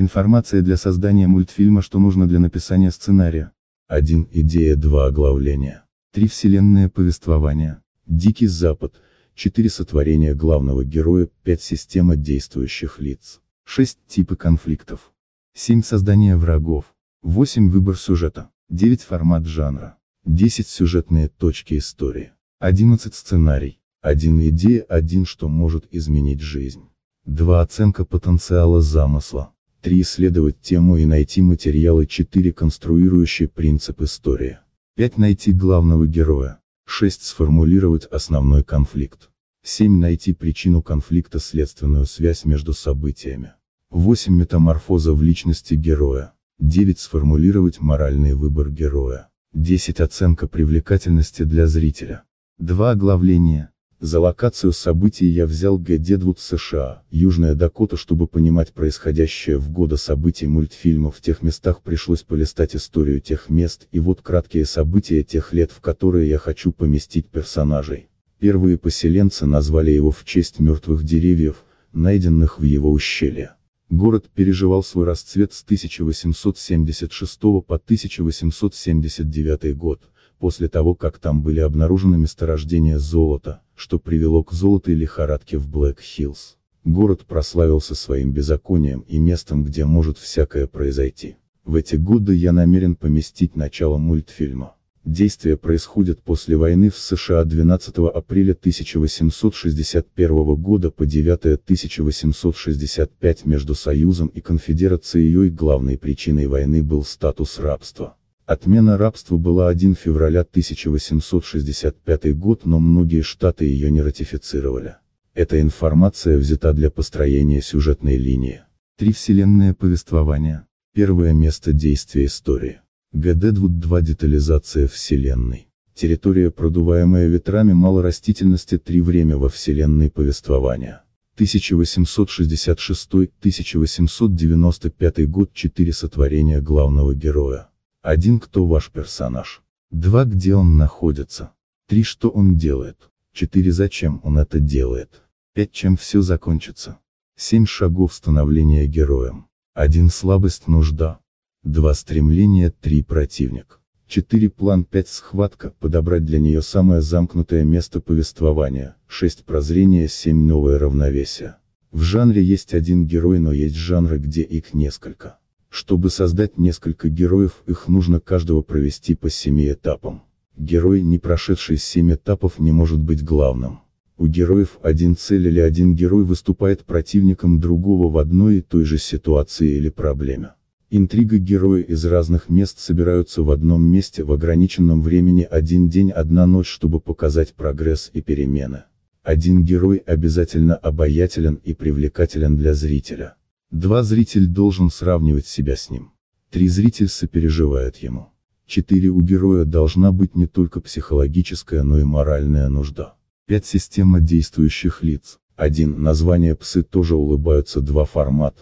Информация для создания мультфильма, что нужно для написания сценария. 1. Идея 2. Оглавление. 3. Вселенное повествование. Дикий Запад. 4. Сотворение главного героя. 5. Система действующих лиц. 6. Типы конфликтов. 7. Создание врагов. 8. Выбор сюжета. 9. Формат жанра. 10. Сюжетные точки истории. 11. Сценарий. 1. Идея. 1. Что может изменить жизнь. 2. Оценка потенциала замысла. 3. Исследовать тему и найти материалы 4. Конструирующий принцип истории 5. Найти главного героя. 6. Сформулировать основной конфликт. 7. Найти причину конфликта следственную связь между событиями. 8. Метаморфоза в личности героя. 9. Сформулировать моральный выбор героя. 10. Оценка привлекательности для зрителя. 2. Оглавление. За локацию событий я взял Гедедвуд США, Южная Дакота чтобы понимать происходящее в годы событий мультфильма. в тех местах пришлось полистать историю тех мест и вот краткие события тех лет в которые я хочу поместить персонажей. Первые поселенцы назвали его в честь мертвых деревьев, найденных в его ущелье. Город переживал свой расцвет с 1876 по 1879 год, после того как там были обнаружены месторождения золота, что привело к золотой лихорадке в Блэк-Хиллз. Город прославился своим беззаконием и местом, где может всякое произойти. В эти годы я намерен поместить начало мультфильма. Действие происходит после войны в США 12 апреля 1861 года по 9 1865 между Союзом и Конфедерацией. Ее главной причиной войны был статус рабства. Отмена рабства была 1 февраля 1865 год, но многие штаты ее не ратифицировали. Эта информация взята для построения сюжетной линии. Три вселенные повествования. Первое место действия истории. ГД-2 детализация вселенной. Территория, продуваемая ветрами малорастительности Три время во вселенной повествования. 1866-1895 год четыре сотворения главного героя. 1. Кто ваш персонаж? 2. Где он находится? 3. Что он делает? 4. Зачем он это делает? 5. Чем все закончится? 7 шагов становления героем. 1. Слабость, нужда. 2. Стремление, 3. Противник. 4. План 5. Схватка, подобрать для нее самое замкнутое место повествования. 6. Прозрение, 7. Новое равновесие. В жанре есть один герой, но есть жанры, где их несколько. Чтобы создать несколько героев, их нужно каждого провести по семи этапам. Герой, не прошедший семь этапов, не может быть главным. У героев один цель или один герой выступает противником другого в одной и той же ситуации или проблеме. Интрига героя из разных мест собираются в одном месте в ограниченном времени один день одна ночь, чтобы показать прогресс и перемены. Один герой обязательно обаятелен и привлекателен для зрителя. Два зритель должен сравнивать себя с ним. Три зритель сопереживают ему. Четыре у героя должна быть не только психологическая, но и моральная нужда. Пять система действующих лиц. Один название псы тоже улыбаются. Два формат.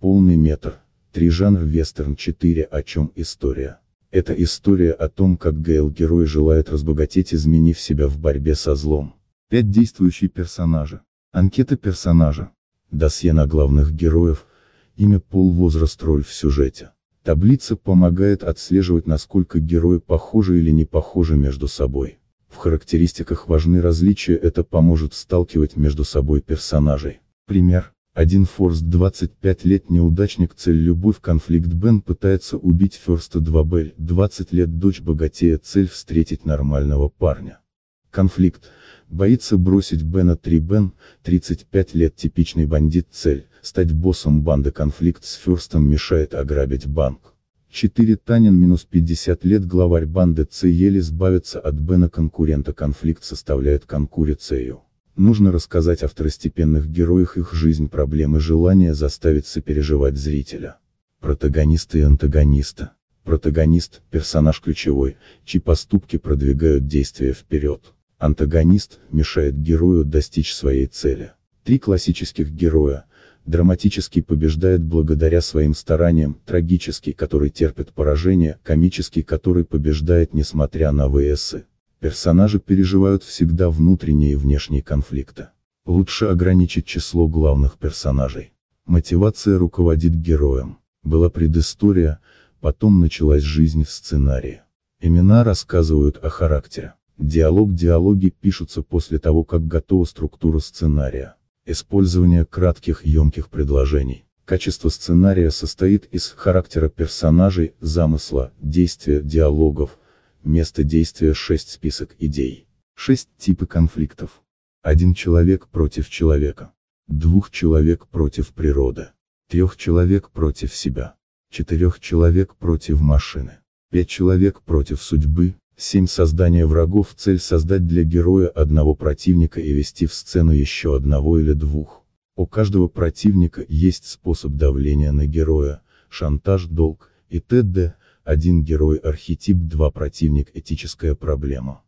Полный метр. Три жанр вестерн. Четыре о чем история. Это история о том, как Гейл герой желает разбогатеть, изменив себя в борьбе со злом. Пять действующие персонажи Анкета персонажа. Досье на главных героев, имя, пол, возраст, роль в сюжете. Таблица помогает отслеживать, насколько герои похожи или не похожи между собой. В характеристиках важны различия, это поможет сталкивать между собой персонажей. Пример. Один Форст 25 лет неудачник цель любовь конфликт Бен пытается убить Форста 2 Белль, 20 лет дочь богатея цель встретить нормального парня. Конфликт боится бросить Бена 3 Бен, 35 лет типичный бандит цель, стать боссом банды конфликт с Фюрстом мешает ограбить банк. 4 Танин минус 50 лет главарь банды Ц еле избавиться от Бена конкурента конфликт составляет конкурицию. Нужно рассказать о второстепенных героях их жизнь проблемы желания заставить сопереживать зрителя. Протагониста и антагониста. Протагонист – персонаж ключевой, чьи поступки продвигают действия вперед. Антагонист мешает герою достичь своей цели. Три классических героя, драматический побеждает благодаря своим стараниям, трагический, который терпит поражение, комический, который побеждает несмотря на ВСы. Персонажи переживают всегда внутренние и внешние конфликты. Лучше ограничить число главных персонажей. Мотивация руководит героем. Была предыстория, потом началась жизнь в сценарии. Имена рассказывают о характере. Диалог диалоги пишутся после того, как готова структура сценария. Использование кратких емких предложений. Качество сценария состоит из характера персонажей, замысла, действия, диалогов, место действия 6 список идей. 6 типы конфликтов. Один человек против человека. Двух человек против природы. Трех человек против себя. Четырех человек против машины. Пять человек против судьбы, 7. Создание врагов – цель создать для героя одного противника и вести в сцену еще одного или двух. У каждого противника есть способ давления на героя, шантаж, долг, и т.д. Один герой – архетип, два противник – этическая проблема.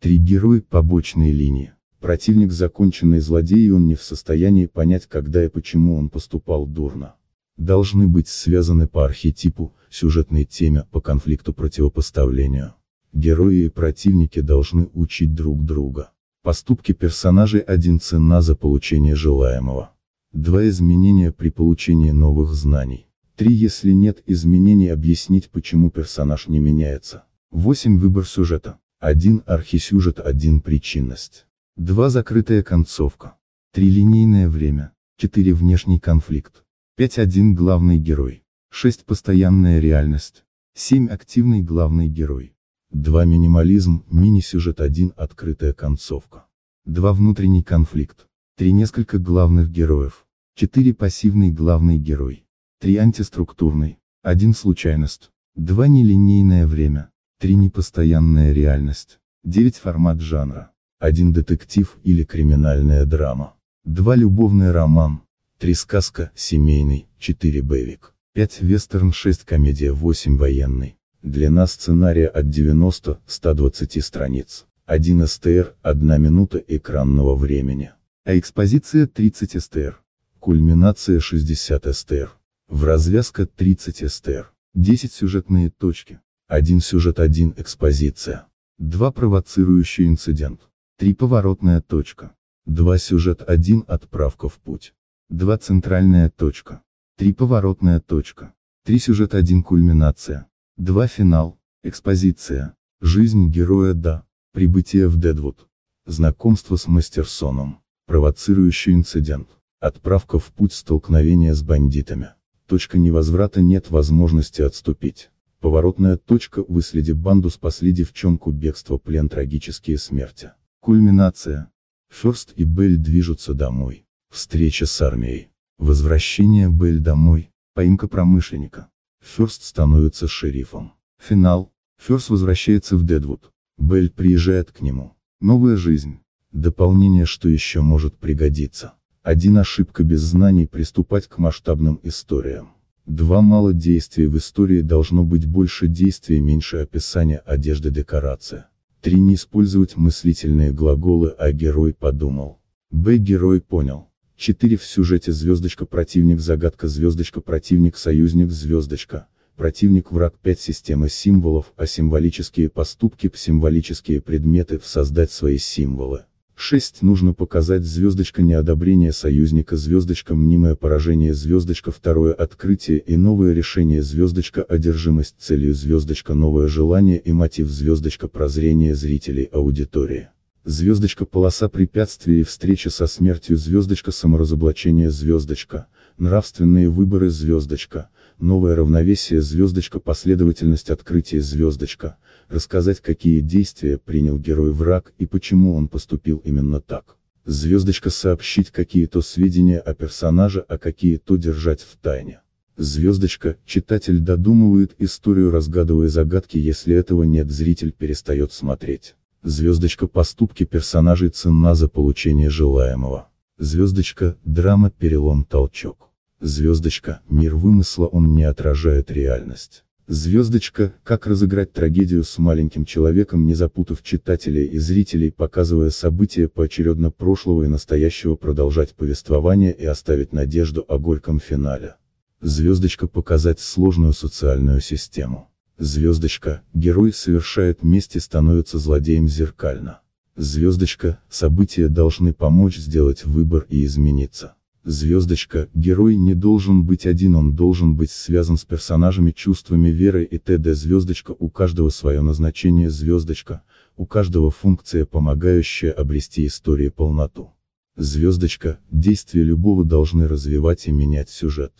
Три героя – побочные линии. Противник – законченный злодей и он не в состоянии понять, когда и почему он поступал дурно. Должны быть связаны по архетипу, сюжетной теме, по конфликту противопоставлению. Герои и противники должны учить друг друга. Поступки персонажей один цена за получение желаемого. Два изменения при получении новых знаний. Три если нет изменений объяснить почему персонаж не меняется. 8 выбор сюжета. 1 архисюжет 1 причинность. 2 закрытая концовка. 3 линейное время. 4 внешний конфликт. 5 1 главный герой. 6 постоянная реальность. 7 активный главный герой. 2. Минимализм, мини-сюжет 1. Открытая концовка. 2. Внутренний конфликт. 3. Несколько главных героев. 4. Пассивный главный герой. 3. Антиструктурный. 1. Случайность. 2. Нелинейное время. 3. Непостоянная реальность. 9. Формат жанра. 1. Детектив или криминальная драма. 2. Любовный роман. 3. Сказка, семейный. 4. Боевик. 5. Вестерн. 6. Комедия. 8. Военный. Длина сценария от 90-120 страниц. 1 СТР, 1 минута экранного времени. А экспозиция 30 СТР. Кульминация 60 СТР. В развязка 30 СТР. 10 сюжетные точки. 1 сюжет 1 экспозиция. 2 провоцирующий инцидент. 3 поворотная точка. 2 сюжет 1 отправка в путь. 2 центральная точка. 3 поворотная точка. 3 сюжет 1 кульминация. 2. Финал. Экспозиция. Жизнь героя Да. Прибытие в Дедвуд. Знакомство с Мастерсоном. Провоцирующий инцидент. Отправка в путь столкновения с бандитами. Точка невозврата нет возможности отступить. Поворотная точка выследи банду спасли девчонку бегство плен трагические смерти. Кульминация. Ферст и Белль движутся домой. Встреча с армией. Возвращение Белль домой. Поимка промышленника. Фёрст становится шерифом. Финал. Фёрст возвращается в Дедвуд. Белль приезжает к нему. Новая жизнь. Дополнение, что еще может пригодиться. Один ошибка без знаний приступать к масштабным историям. Два мало действий в истории должно быть больше действий, меньше описания одежды декорация. Три не использовать мыслительные глаголы, а герой подумал. Б. Герой понял. 4 в сюжете звездочка противник загадка звездочка противник союзник звездочка, противник враг 5 системы символов, а символические поступки символические предметы в создать свои символы. 6. Нужно показать звездочка неодобрение союзника звездочка мнимое поражение звездочка второе открытие и новое решение звездочка одержимость целью звездочка новое желание и мотив звездочка прозрение зрителей аудитории. Звездочка полоса препятствий и встреча со смертью звездочка саморазоблачение звездочка, нравственные выборы звездочка, новое равновесие звездочка последовательность открытия звездочка, рассказать какие действия принял герой враг и почему он поступил именно так. Звездочка сообщить какие-то сведения о персонаже, а какие-то держать в тайне. Звездочка, читатель додумывает историю разгадывая загадки если этого нет зритель перестает смотреть. Звездочка поступки персонажей цена за получение желаемого. Звездочка драма перелом толчок. Звездочка мир вымысла он не отражает реальность. Звездочка, как разыграть трагедию с маленьким человеком, не запутав читателей и зрителей, показывая события поочередно прошлого и настоящего, продолжать повествование и оставить надежду о горьком финале. Звездочка показать сложную социальную систему. Звездочка, герой совершает месть и становится злодеем зеркально. Звездочка, события должны помочь сделать выбор и измениться. Звездочка, герой не должен быть один, он должен быть связан с персонажами, чувствами веры и т.д. Звездочка, у каждого свое назначение звездочка, у каждого функция, помогающая обрести истории полноту. Звездочка, действия любого должны развивать и менять сюжет.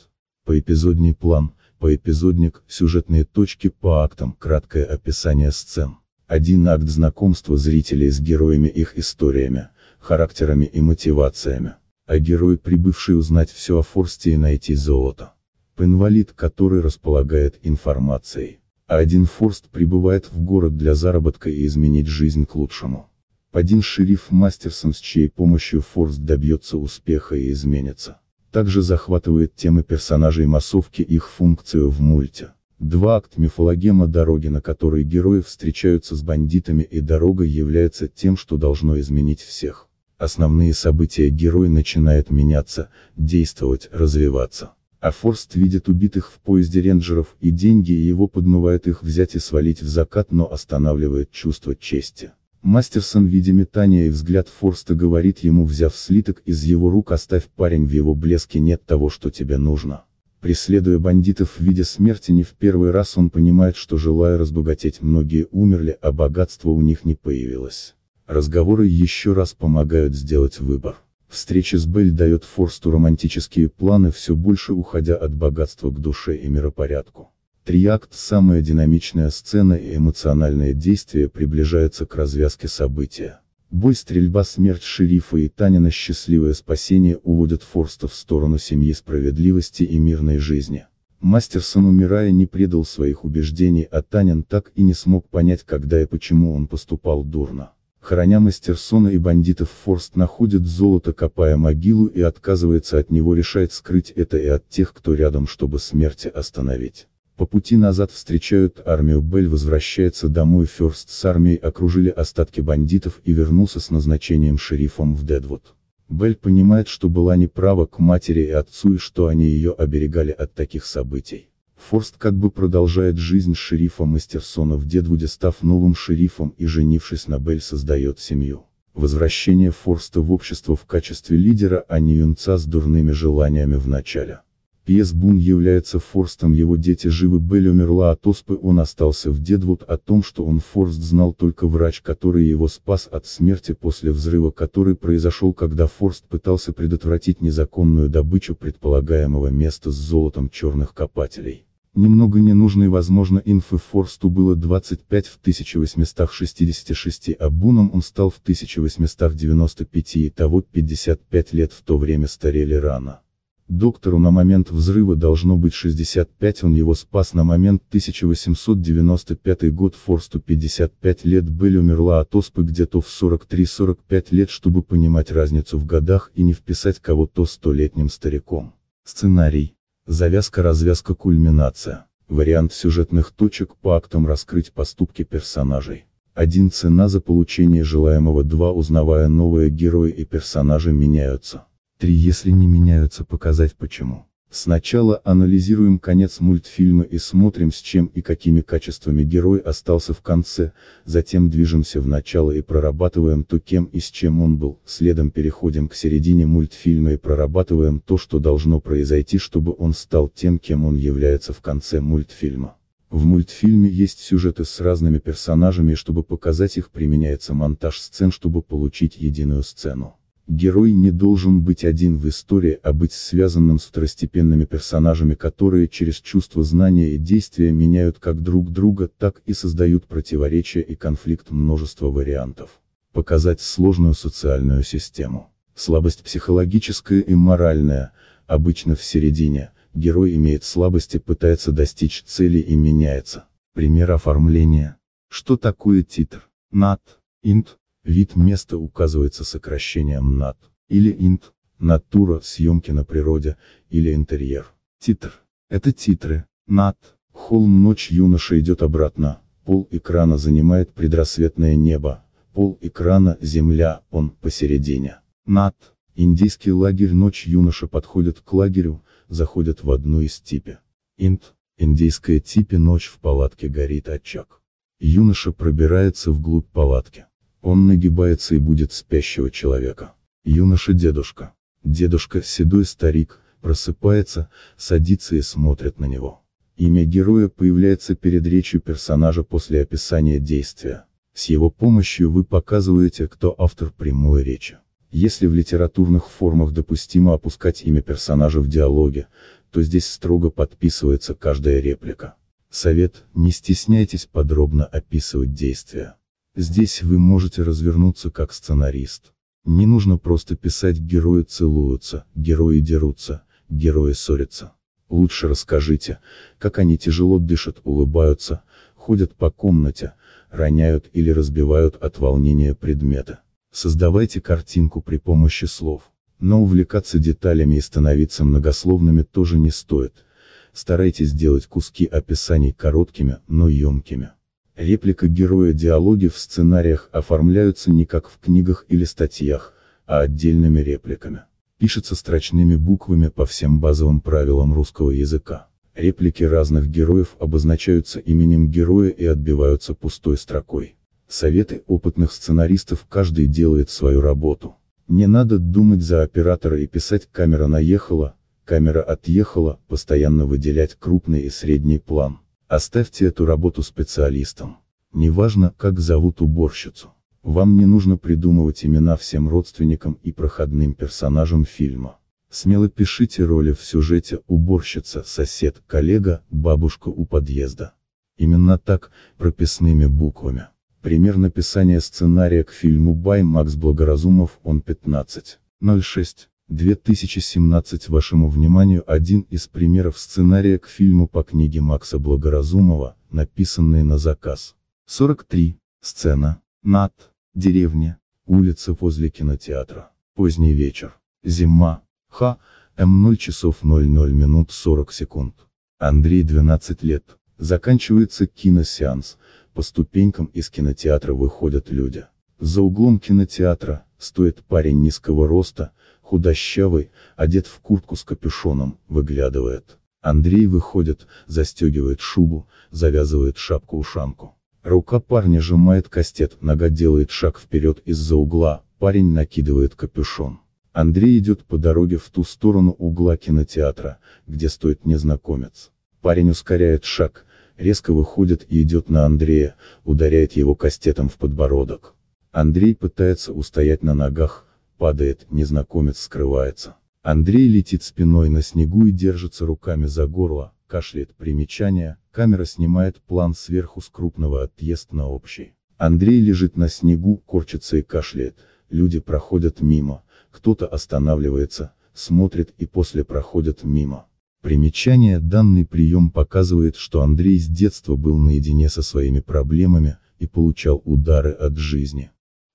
Поэпизодний план – поэпизодник, сюжетные точки по актам, краткое описание сцен. Один акт знакомства зрителей с героями их историями, характерами и мотивациями. А герой, прибывший узнать все о Форсте и найти золото. Пенвалид, который располагает информацией. А один Форст прибывает в город для заработка и изменить жизнь к лучшему. Один шериф Мастерсон, с чьей помощью Форст добьется успеха и изменится также захватывает темы персонажей массовки и их функцию в мульте. Два акт мифологема дороги на которой герои встречаются с бандитами и дорога является тем, что должно изменить всех. Основные события герой начинают меняться, действовать, развиваться. А Форст видит убитых в поезде рейнджеров и деньги и его подмывает их взять и свалить в закат, но останавливает чувство чести. Мастерсон, видя метание и взгляд Форста говорит ему взяв слиток из его рук оставь парень в его блеске нет того что тебе нужно. Преследуя бандитов в виде смерти не в первый раз он понимает что желая разбогатеть многие умерли а богатство у них не появилось. Разговоры еще раз помогают сделать выбор. Встреча с Белль дает Форсту романтические планы все больше уходя от богатства к душе и миропорядку. Триакт – самая динамичная сцена и эмоциональное действие приближается к развязке события. Бой, стрельба, смерть шерифа и Танина счастливое спасение уводят Форста в сторону семьи справедливости и мирной жизни. Мастерсон умирая не предал своих убеждений, а Танин так и не смог понять когда и почему он поступал дурно. Храня Мастерсона и бандитов Форст находит золото копая могилу и отказывается от него решает скрыть это и от тех кто рядом чтобы смерти остановить. По пути назад встречают армию Бель возвращается домой Ферст с армией окружили остатки бандитов и вернулся с назначением шерифом в Дедвуд. Бель понимает, что была неправа к матери и отцу и что они ее оберегали от таких событий. Форст как бы продолжает жизнь шерифа Мастерсона в Дедвуде став новым шерифом и женившись на Бель создает семью. Возвращение Форста в общество в качестве лидера, а не юнца с дурными желаниями в начале. Пьес Бун является Форстом его дети живы Белль умерла от а оспы он остался в Дедвуд о том что он Форст знал только врач который его спас от смерти после взрыва который произошел когда Форст пытался предотвратить незаконную добычу предполагаемого места с золотом черных копателей. Немного ненужной возможно инфы Форсту было 25 в 1866 а Буном он стал в 1895 и того 55 лет в то время старели рано. Доктору на момент взрыва должно быть 65, он его спас на момент 1895 год Форсту 55 лет Белль умерла от оспы где-то в 43-45 лет, чтобы понимать разницу в годах и не вписать кого-то столетним стариком. Сценарий. Завязка, развязка, кульминация. Вариант сюжетных точек по актам раскрыть поступки персонажей. 1. Цена за получение желаемого 2. Узнавая новые герои и персонажи меняются. 3. Если не меняются показать почему. Сначала анализируем конец мультфильма и смотрим с чем и какими качествами герой остался в конце, затем движемся в начало и прорабатываем то кем и с чем он был, следом переходим к середине мультфильма и прорабатываем то что должно произойти чтобы он стал тем кем он является в конце мультфильма. В мультфильме есть сюжеты с разными персонажами и чтобы показать их применяется монтаж сцен чтобы получить единую сцену. Герой не должен быть один в истории, а быть связанным с второстепенными персонажами, которые через чувство знания и действия меняют как друг друга, так и создают противоречия и конфликт множества вариантов. Показать сложную социальную систему. Слабость психологическая и моральная, обычно в середине, герой имеет слабости, пытается достичь цели и меняется. Пример оформления. Что такое титр? Над, инт, Вид места указывается сокращением нат, или инт, натура, съемки на природе, или интерьер. Титр. Это титры. Над. Холм ночь юноша идет обратно. Пол экрана занимает предрассветное небо. Пол экрана земля, он посередине. Над. Индийский лагерь ночь юноша подходит к лагерю, заходят в одну из типи. Инт. Индийская типи ночь в палатке горит очаг. Юноша пробирается вглубь палатки. Он нагибается и будет спящего человека. Юноша-дедушка. Дедушка, седой старик, просыпается, садится и смотрит на него. Имя героя появляется перед речью персонажа после описания действия. С его помощью вы показываете, кто автор прямой речи. Если в литературных формах допустимо опускать имя персонажа в диалоге, то здесь строго подписывается каждая реплика. Совет, не стесняйтесь подробно описывать действия. Здесь вы можете развернуться как сценарист. Не нужно просто писать «герои целуются», «герои дерутся», «герои ссорятся». Лучше расскажите, как они тяжело дышат, улыбаются, ходят по комнате, роняют или разбивают от волнения предметы. Создавайте картинку при помощи слов. Но увлекаться деталями и становиться многословными тоже не стоит. Старайтесь делать куски описаний короткими, но емкими. Реплика героя диалоги в сценариях оформляются не как в книгах или статьях, а отдельными репликами. Пишется строчными буквами по всем базовым правилам русского языка. Реплики разных героев обозначаются именем героя и отбиваются пустой строкой. Советы опытных сценаристов каждый делает свою работу. Не надо думать за оператора и писать «камера наехала», «камера отъехала», постоянно выделять крупный и средний план. Оставьте эту работу специалистам. Неважно, как зовут уборщицу. Вам не нужно придумывать имена всем родственникам и проходным персонажам фильма. Смело пишите роли в сюжете уборщица, сосед, коллега, бабушка у подъезда. Именно так, прописными буквами. Пример написания сценария к фильму «Бай Макс Благоразумов» он 15.06 2017 вашему вниманию один из примеров сценария к фильму по книге Макса Благоразумова, написанный на заказ. 43. Сцена. Над. Деревня. Улица возле кинотеатра. Поздний вечер. Зима. Ха. М. 0 часов 00 минут 40 секунд. Андрей 12 лет. Заканчивается киносеанс. По ступенькам из кинотеатра выходят люди. За углом кинотеатра, стоит парень низкого роста, худощавый, одет в куртку с капюшоном, выглядывает. Андрей выходит, застегивает шубу, завязывает шапку-ушанку. Рука парня сжимает кастет, нога делает шаг вперед из-за угла, парень накидывает капюшон. Андрей идет по дороге в ту сторону угла кинотеатра, где стоит незнакомец. Парень ускоряет шаг, резко выходит и идет на Андрея, ударяет его кастетом в подбородок. Андрей пытается устоять на ногах, Падает, незнакомец скрывается. Андрей летит спиной на снегу и держится руками за горло, кашляет примечание, камера снимает план сверху с крупного отъезд на общий. Андрей лежит на снегу, корчится и кашляет, люди проходят мимо, кто-то останавливается, смотрит и после проходят мимо. Примечание данный прием показывает, что Андрей с детства был наедине со своими проблемами, и получал удары от жизни.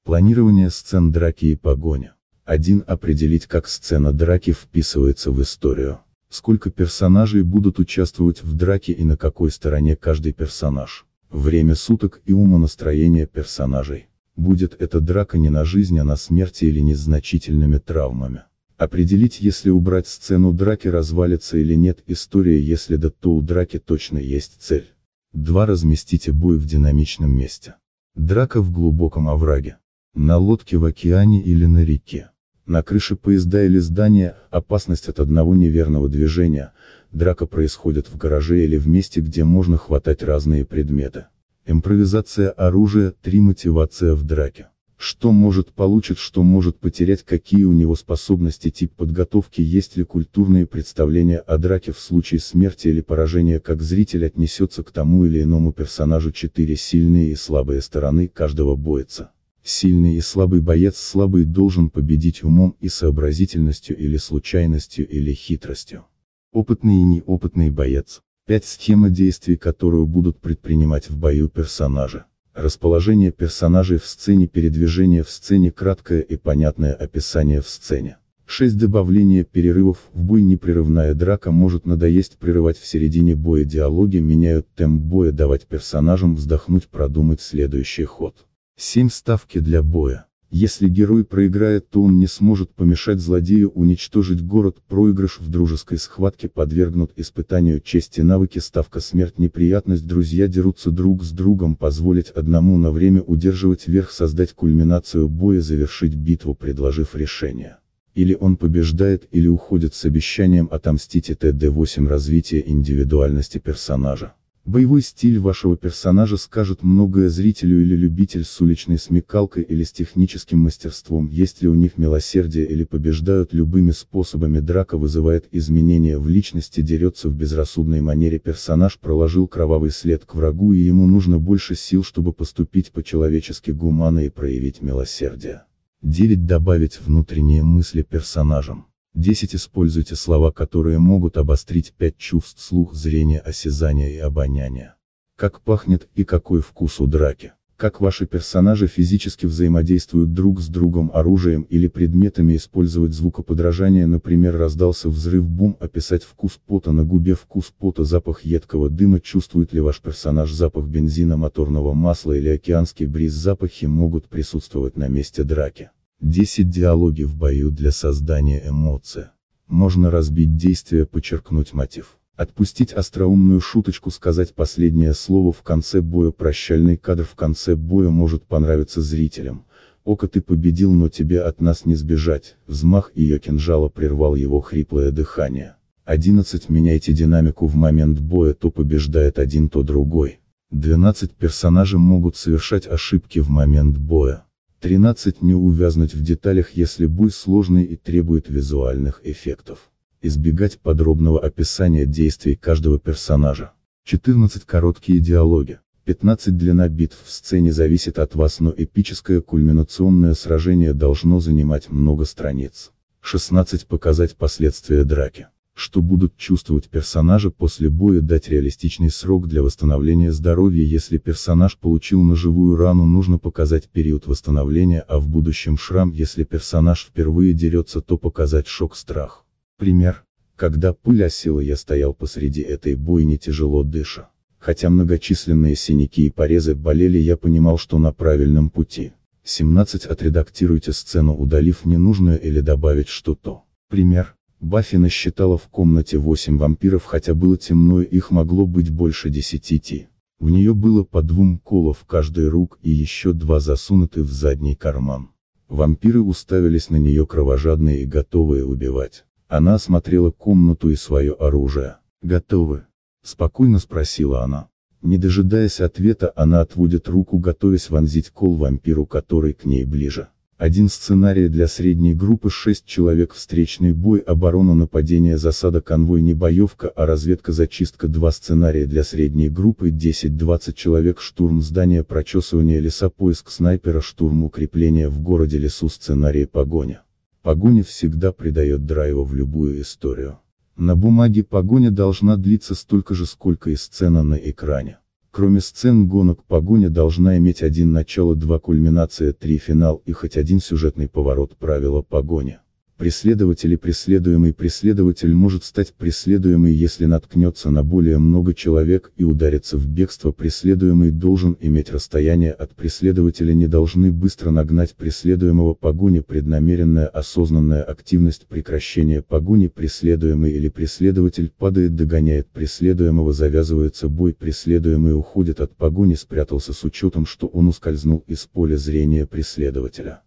Планирование сцен драки и погоня. Один Определить, как сцена драки вписывается в историю. Сколько персонажей будут участвовать в драке и на какой стороне каждый персонаж. Время суток и умонастроение персонажей. Будет эта драка не на жизнь, а на смерть или не значительными травмами. Определить, если убрать сцену драки развалится или нет история, если да, то у драки точно есть цель. 2. Разместите бой в динамичном месте. Драка в глубоком овраге на лодке в океане или на реке. На крыше поезда или здания, опасность от одного неверного движения, драка происходит в гараже или в месте, где можно хватать разные предметы. Импровизация оружия, три мотивация в драке. Что может получить, что может потерять, какие у него способности, тип подготовки, есть ли культурные представления о драке в случае смерти или поражения, как зритель отнесется к тому или иному персонажу, четыре сильные и слабые стороны каждого бойца. Сильный и слабый боец слабый должен победить умом и сообразительностью или случайностью или хитростью. Опытный и неопытный боец. 5 схема действий, которую будут предпринимать в бою персонажи. Расположение персонажей в сцене, передвижение в сцене, краткое и понятное описание в сцене. 6. Добавление перерывов в бой непрерывная драка может надоесть прерывать в середине боя диалоги меняют темп боя давать персонажам вздохнуть продумать следующий ход. 7 ставки для боя. Если герой проиграет, то он не сможет помешать злодею уничтожить город, проигрыш в дружеской схватке подвергнут испытанию чести навыки ставка смерть неприятность друзья дерутся друг с другом позволить одному на время удерживать верх создать кульминацию боя завершить битву предложив решение. Или он побеждает или уходит с обещанием отомстить и ТД8 развитие индивидуальности персонажа. Боевой стиль вашего персонажа скажет многое зрителю или любитель с уличной смекалкой или с техническим мастерством, есть ли у них милосердие или побеждают любыми способами драка вызывает изменения в личности дерется в безрассудной манере персонаж проложил кровавый след к врагу и ему нужно больше сил чтобы поступить по-человечески гуманно и проявить милосердие. 9. Добавить внутренние мысли персонажам. 10. Используйте слова, которые могут обострить пять чувств слух, зрения, осязания и обоняния. Как пахнет и какой вкус у драки. Как ваши персонажи физически взаимодействуют друг с другом оружием или предметами использовать звукоподражание, например, раздался взрыв бум, описать вкус пота на губе, вкус пота, запах едкого дыма, чувствует ли ваш персонаж запах бензина, моторного масла или океанский бриз, запахи могут присутствовать на месте драки. 10 диалоги в бою для создания эмоций. Можно разбить действие, подчеркнуть мотив. Отпустить остроумную шуточку, сказать последнее слово в конце боя, прощальный кадр в конце боя может понравиться зрителям. Око ты победил, но тебе от нас не сбежать, взмах ее кинжала прервал его хриплое дыхание. 11 меняйте динамику в момент боя, то побеждает один, то другой. 12 персонажи могут совершать ошибки в момент боя. 13. Не увязнуть в деталях, если бой сложный и требует визуальных эффектов. Избегать подробного описания действий каждого персонажа. 14. Короткие диалоги. 15. Длина битв в сцене зависит от вас, но эпическое кульминационное сражение должно занимать много страниц. 16. Показать последствия драки что будут чувствовать персонажи после боя дать реалистичный срок для восстановления здоровья если персонаж получил ножевую рану нужно показать период восстановления а в будущем шрам если персонаж впервые дерется то показать шок-страх. Пример. Когда пыль осела, я стоял посреди этой бойни тяжело дыша. Хотя многочисленные синяки и порезы болели я понимал что на правильном пути. 17 Отредактируйте сцену удалив ненужное или добавить что-то. Пример Баффи насчитала в комнате восемь вампиров, хотя было темно и их могло быть больше 10. У нее было по двум колов в каждой рук и еще два засунуты в задний карман. Вампиры уставились на нее кровожадные и готовые убивать. Она осмотрела комнату и свое оружие. «Готовы?» – спокойно спросила она. Не дожидаясь ответа, она отводит руку, готовясь вонзить кол вампиру, который к ней ближе. Один сценарий для средней группы 6 человек встречный бой оборона нападение засада конвой не боевка а разведка зачистка два сценария для средней группы 10-20 человек штурм здания прочесывание леса поиск снайпера штурм укрепления в городе лесу сценарий погоня. Погоня всегда придает драйва в любую историю. На бумаге погоня должна длиться столько же сколько и сцена на экране. Кроме сцен гонок погоня должна иметь один начало, два кульминация, три финал и хоть один сюжетный поворот правила погоня. Преследователь и преследуемый преследователь может стать преследуемый если наткнется на более много человек и ударится в бегство преследуемый должен иметь расстояние от преследователя не должны быстро нагнать преследуемого погоня преднамеренная осознанная активность прекращения погони преследуемый или преследователь падает догоняет преследуемого завязывается бой преследуемый уходит от погони спрятался с учетом что он ускользнул из поля зрения преследователя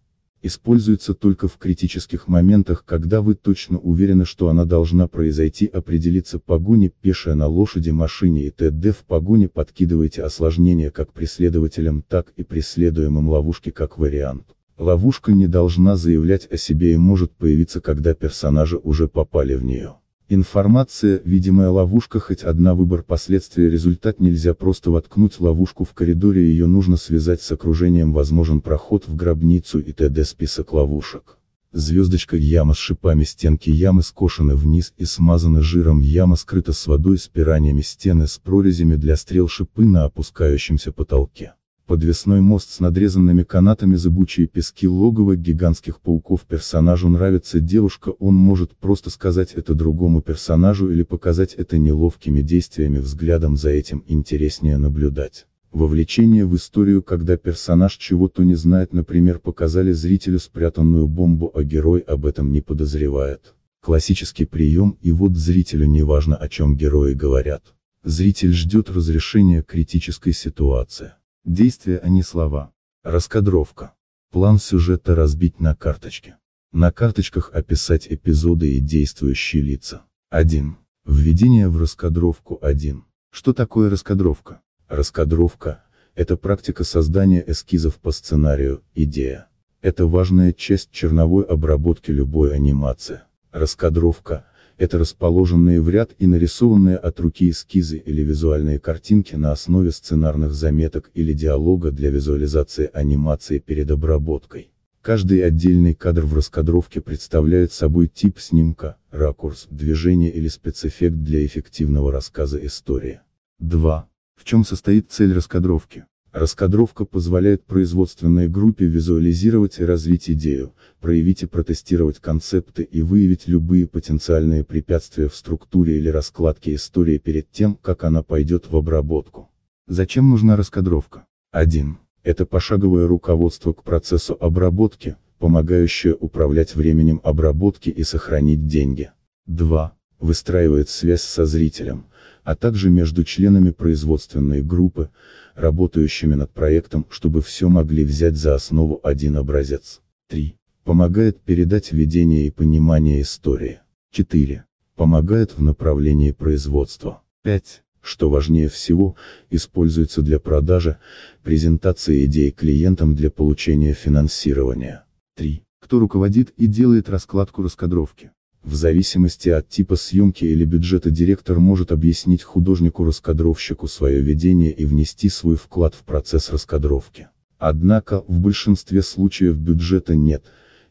используется только в критических моментах, когда вы точно уверены, что она должна произойти, определиться погоне, пешая на лошади, машине и т.д. В погоне подкидываете осложнения как преследователям, так и преследуемым ловушки как вариант. Ловушка не должна заявлять о себе и может появиться, когда персонажи уже попали в нее. Информация, видимая ловушка хоть одна выбор последствия результат нельзя просто воткнуть ловушку в коридоре ее нужно связать с окружением возможен проход в гробницу и т.д. список ловушек. Звездочка яма с шипами стенки ямы скошены вниз и смазаны жиром яма скрыта с водой с пираниями стены с прорезями для стрел шипы на опускающемся потолке. Подвесной мост с надрезанными канатами зыбучие пески логово гигантских пауков персонажу нравится девушка он может просто сказать это другому персонажу или показать это неловкими действиями взглядом за этим интереснее наблюдать. Вовлечение в историю когда персонаж чего-то не знает например показали зрителю спрятанную бомбу а герой об этом не подозревает. Классический прием и вот зрителю не важно о чем герои говорят. Зритель ждет разрешения критической ситуации. Действия, а не слова. Раскадровка. План сюжета разбить на карточки. На карточках описать эпизоды и действующие лица. 1. Введение в раскадровку 1. Что такое раскадровка? Раскадровка – это практика создания эскизов по сценарию, идея. Это важная часть черновой обработки любой анимации. Раскадровка – это расположенные в ряд и нарисованные от руки эскизы или визуальные картинки на основе сценарных заметок или диалога для визуализации анимации перед обработкой. Каждый отдельный кадр в раскадровке представляет собой тип снимка, ракурс, движение или спецэффект для эффективного рассказа истории. 2. В чем состоит цель раскадровки? Раскадровка позволяет производственной группе визуализировать и развить идею, проявить и протестировать концепты и выявить любые потенциальные препятствия в структуре или раскладке истории перед тем, как она пойдет в обработку. Зачем нужна раскадровка? 1. Это пошаговое руководство к процессу обработки, помогающее управлять временем обработки и сохранить деньги. 2. Выстраивает связь со зрителем, а также между членами производственной группы, работающими над проектом, чтобы все могли взять за основу один образец. 3. Помогает передать видение и понимание истории. 4. Помогает в направлении производства. 5. Что важнее всего, используется для продажи, презентации идей клиентам для получения финансирования. 3. Кто руководит и делает раскладку раскадровки. В зависимости от типа съемки или бюджета директор может объяснить художнику-раскадровщику свое видение и внести свой вклад в процесс раскадровки. Однако, в большинстве случаев бюджета нет,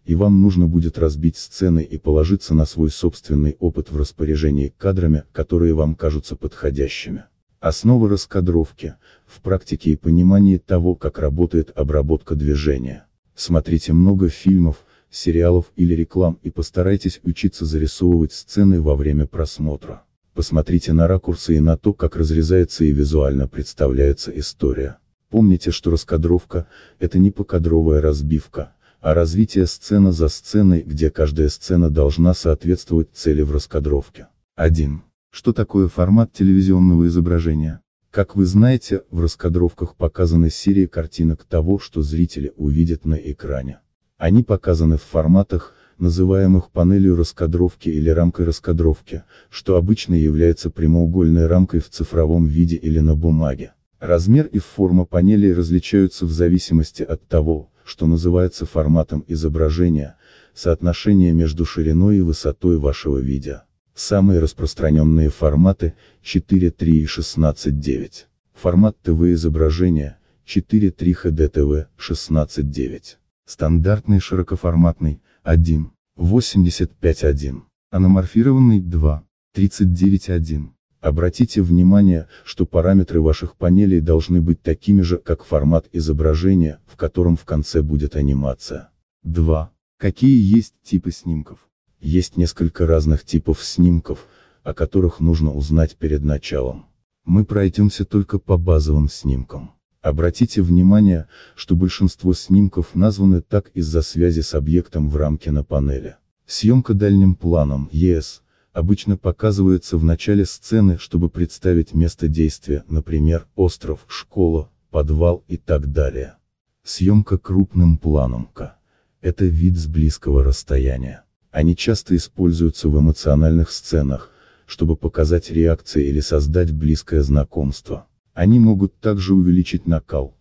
и вам нужно будет разбить сцены и положиться на свой собственный опыт в распоряжении кадрами, которые вам кажутся подходящими. Основа раскадровки, в практике и понимании того, как работает обработка движения. Смотрите много фильмов, сериалов или реклам и постарайтесь учиться зарисовывать сцены во время просмотра. Посмотрите на ракурсы и на то, как разрезается и визуально представляется история. Помните, что раскадровка – это не покадровая разбивка, а развитие сцены за сценой, где каждая сцена должна соответствовать цели в раскадровке. 1. Что такое формат телевизионного изображения? Как вы знаете, в раскадровках показаны серии картинок того, что зрители увидят на экране. Они показаны в форматах, называемых панелью раскадровки или рамкой раскадровки, что обычно является прямоугольной рамкой в цифровом виде или на бумаге. Размер и форма панелей различаются в зависимости от того, что называется форматом изображения, соотношение между шириной и высотой вашего видео. Самые распространенные форматы 4.3 и 16.9. Формат ТВ изображения 4.3 HDTV 16.9 стандартный широкоформатный, 1, 85.1, аноморфированный 2, 39.1. Обратите внимание, что параметры ваших панелей должны быть такими же, как формат изображения, в котором в конце будет анимация. 2. Какие есть типы снимков? Есть несколько разных типов снимков, о которых нужно узнать перед началом. Мы пройдемся только по базовым снимкам. Обратите внимание, что большинство снимков названы так из-за связи с объектом в рамке на панели. Съемка дальним планом, ES, обычно показывается в начале сцены, чтобы представить место действия, например, остров, школа, подвал и так далее. Съемка крупным планом, К. Это вид с близкого расстояния. Они часто используются в эмоциональных сценах, чтобы показать реакции или создать близкое знакомство. Они могут также увеличить накал,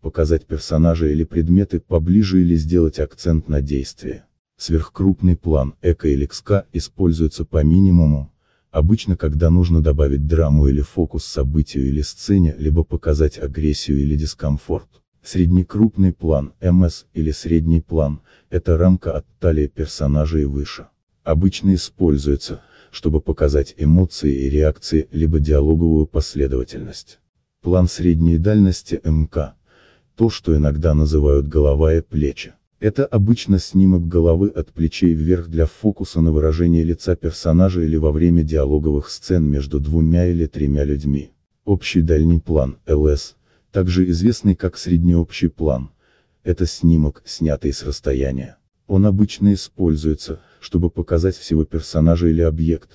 показать персонажа или предметы поближе или сделать акцент на действие. Сверхкрупный план эко или XK используется по минимуму, обычно когда нужно добавить драму или фокус событию или сцене, либо показать агрессию или дискомфорт. Среднекрупный план, МС, или средний план, это рамка от талии персонажа и выше. Обычно используется, чтобы показать эмоции и реакции, либо диалоговую последовательность план средней дальности МК, то, что иногда называют голова и плечи. Это обычно снимок головы от плечей вверх для фокуса на выражение лица персонажа или во время диалоговых сцен между двумя или тремя людьми. Общий дальний план, ЛС, также известный как среднеобщий план, это снимок, снятый с расстояния. Он обычно используется, чтобы показать всего персонажа или объект,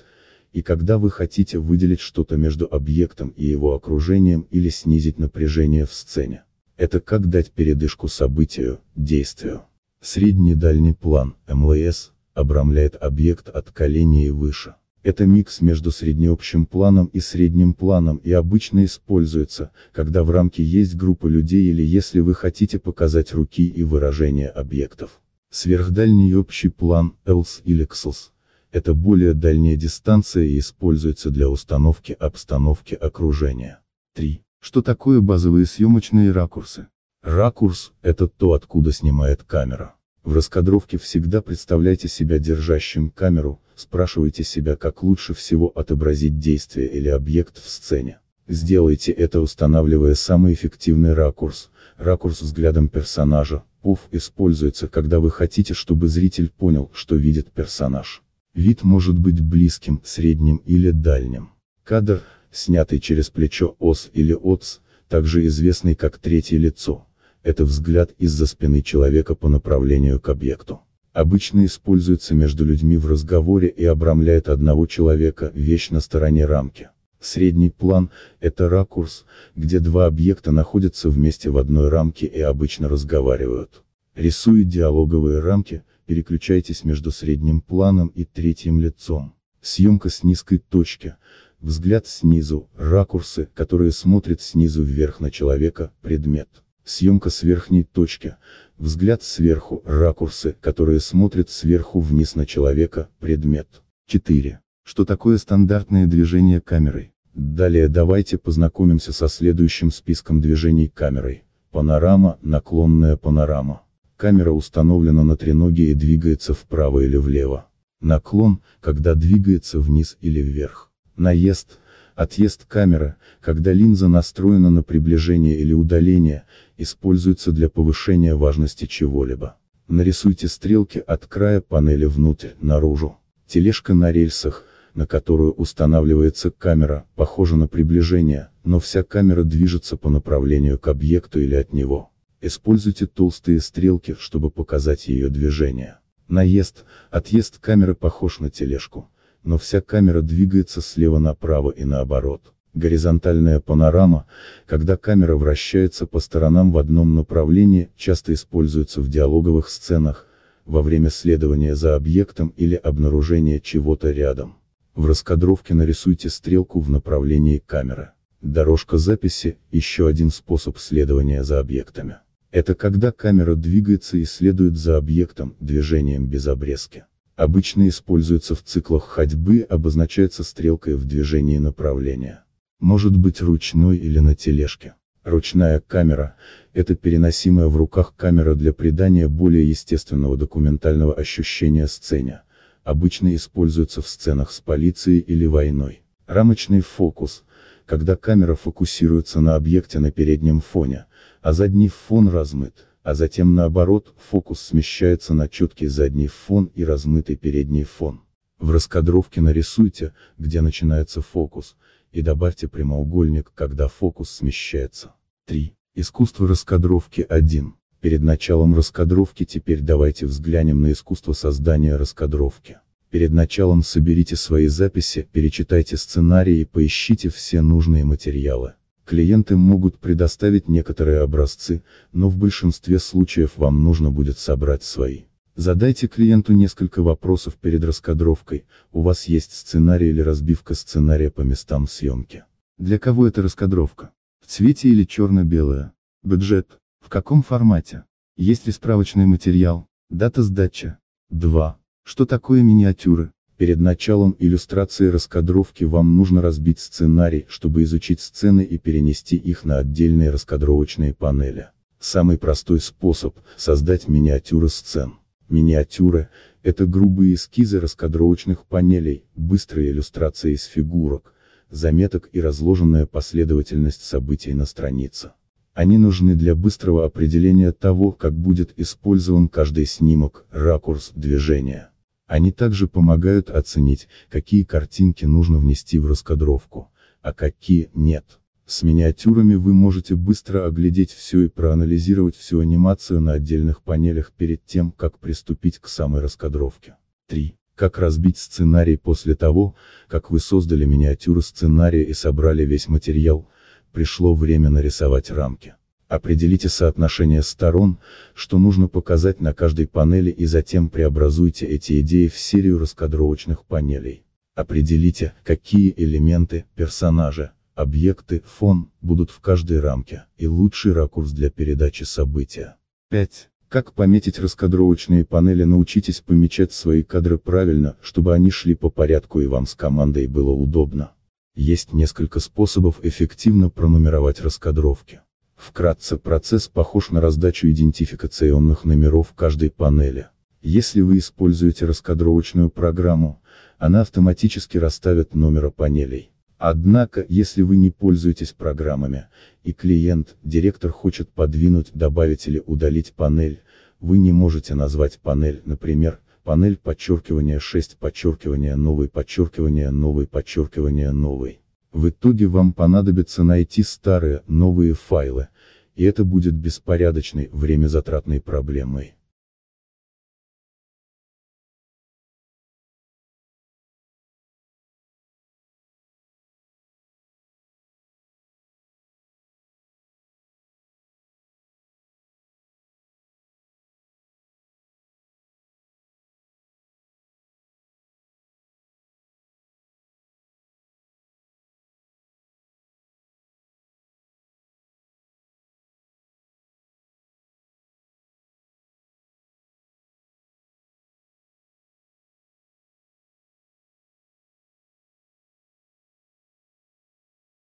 и когда вы хотите выделить что-то между объектом и его окружением или снизить напряжение в сцене. Это как дать передышку событию, действию. Средний дальний план, МЛС, обрамляет объект от колени и выше. Это микс между среднеобщим планом и средним планом и обычно используется, когда в рамке есть группа людей или если вы хотите показать руки и выражение объектов. Сверхдальний общий план, ELS или XLS это более дальняя дистанция и используется для установки обстановки окружения. 3. Что такое базовые съемочные ракурсы? Ракурс – это то, откуда снимает камера. В раскадровке всегда представляйте себя держащим камеру, спрашивайте себя, как лучше всего отобразить действие или объект в сцене. Сделайте это устанавливая самый эффективный ракурс. Ракурс взглядом персонажа, ПОВ, используется, когда вы хотите, чтобы зритель понял, что видит персонаж. Вид может быть близким, средним или дальним. Кадр, снятый через плечо ос или отс, также известный как третье лицо, это взгляд из-за спины человека по направлению к объекту. Обычно используется между людьми в разговоре и обрамляет одного человека, вещь на стороне рамки. Средний план – это ракурс, где два объекта находятся вместе в одной рамке и обычно разговаривают. Рисуя диалоговые рамки, переключайтесь между средним планом и третьим лицом. Съемка с низкой точки, взгляд снизу, ракурсы, которые смотрят снизу вверх на человека, предмет. Съемка с верхней точки, взгляд сверху, ракурсы, которые смотрят сверху вниз на человека, предмет. 4. Что такое стандартное движение камерой? Далее давайте познакомимся со следующим списком движений камерой. Панорама, наклонная панорама. Камера установлена на треноге и двигается вправо или влево. Наклон, когда двигается вниз или вверх. Наезд, отъезд камеры, когда линза настроена на приближение или удаление, используется для повышения важности чего-либо. Нарисуйте стрелки от края панели внутрь, наружу. Тележка на рельсах, на которую устанавливается камера, похожа на приближение, но вся камера движется по направлению к объекту или от него. Используйте толстые стрелки, чтобы показать ее движение. Наезд, отъезд камеры похож на тележку, но вся камера двигается слева направо и наоборот. Горизонтальная панорама, когда камера вращается по сторонам в одном направлении, часто используется в диалоговых сценах, во время следования за объектом или обнаружения чего-то рядом. В раскадровке нарисуйте стрелку в направлении камеры. Дорожка записи – еще один способ следования за объектами. Это когда камера двигается и следует за объектом, движением без обрезки. Обычно используется в циклах ходьбы, обозначается стрелкой в движении направления. Может быть ручной или на тележке. Ручная камера – это переносимая в руках камера для придания более естественного документального ощущения сцене, обычно используется в сценах с полицией или войной. Рамочный фокус – когда камера фокусируется на объекте на переднем фоне, а задний фон размыт, а затем наоборот, фокус смещается на четкий задний фон и размытый передний фон. В раскадровке нарисуйте, где начинается фокус, и добавьте прямоугольник, когда фокус смещается. 3. Искусство раскадровки 1. Перед началом раскадровки теперь давайте взглянем на искусство создания раскадровки. Перед началом соберите свои записи, перечитайте сценарии и поищите все нужные материалы. Клиенты могут предоставить некоторые образцы, но в большинстве случаев вам нужно будет собрать свои. Задайте клиенту несколько вопросов перед раскадровкой, у вас есть сценарий или разбивка сценария по местам съемки. Для кого это раскадровка? В цвете или черно-белое? Бюджет? В каком формате? Есть ли справочный материал? Дата сдачи? 2. Что такое миниатюры? Перед началом иллюстрации раскадровки вам нужно разбить сценарий, чтобы изучить сцены и перенести их на отдельные раскадровочные панели. Самый простой способ – создать миниатюры сцен. Миниатюры – это грубые эскизы раскадровочных панелей, быстрые иллюстрации из фигурок, заметок и разложенная последовательность событий на странице. Они нужны для быстрого определения того, как будет использован каждый снимок, ракурс, движение. Они также помогают оценить, какие картинки нужно внести в раскадровку, а какие нет. С миниатюрами вы можете быстро оглядеть все и проанализировать всю анимацию на отдельных панелях перед тем, как приступить к самой раскадровке. 3. Как разбить сценарий после того, как вы создали миниатюру сценария и собрали весь материал, пришло время нарисовать рамки. Определите соотношение сторон, что нужно показать на каждой панели и затем преобразуйте эти идеи в серию раскадровочных панелей. Определите, какие элементы, персонажи, объекты, фон, будут в каждой рамке, и лучший ракурс для передачи события. 5. Как пометить раскадровочные панели научитесь помечать свои кадры правильно, чтобы они шли по порядку и вам с командой было удобно. Есть несколько способов эффективно пронумеровать раскадровки. Вкратце процесс похож на раздачу идентификационных номеров каждой панели. Если вы используете раскадровочную программу, она автоматически расставит номера панелей. Однако, если вы не пользуетесь программами, и клиент, директор хочет подвинуть, добавить или удалить панель, вы не можете назвать панель, например, панель подчеркивания 6 подчеркивания новый подчеркивания новый подчеркивания новый. В итоге вам понадобится найти старые, новые файлы, и это будет беспорядочной, времязатратной проблемой.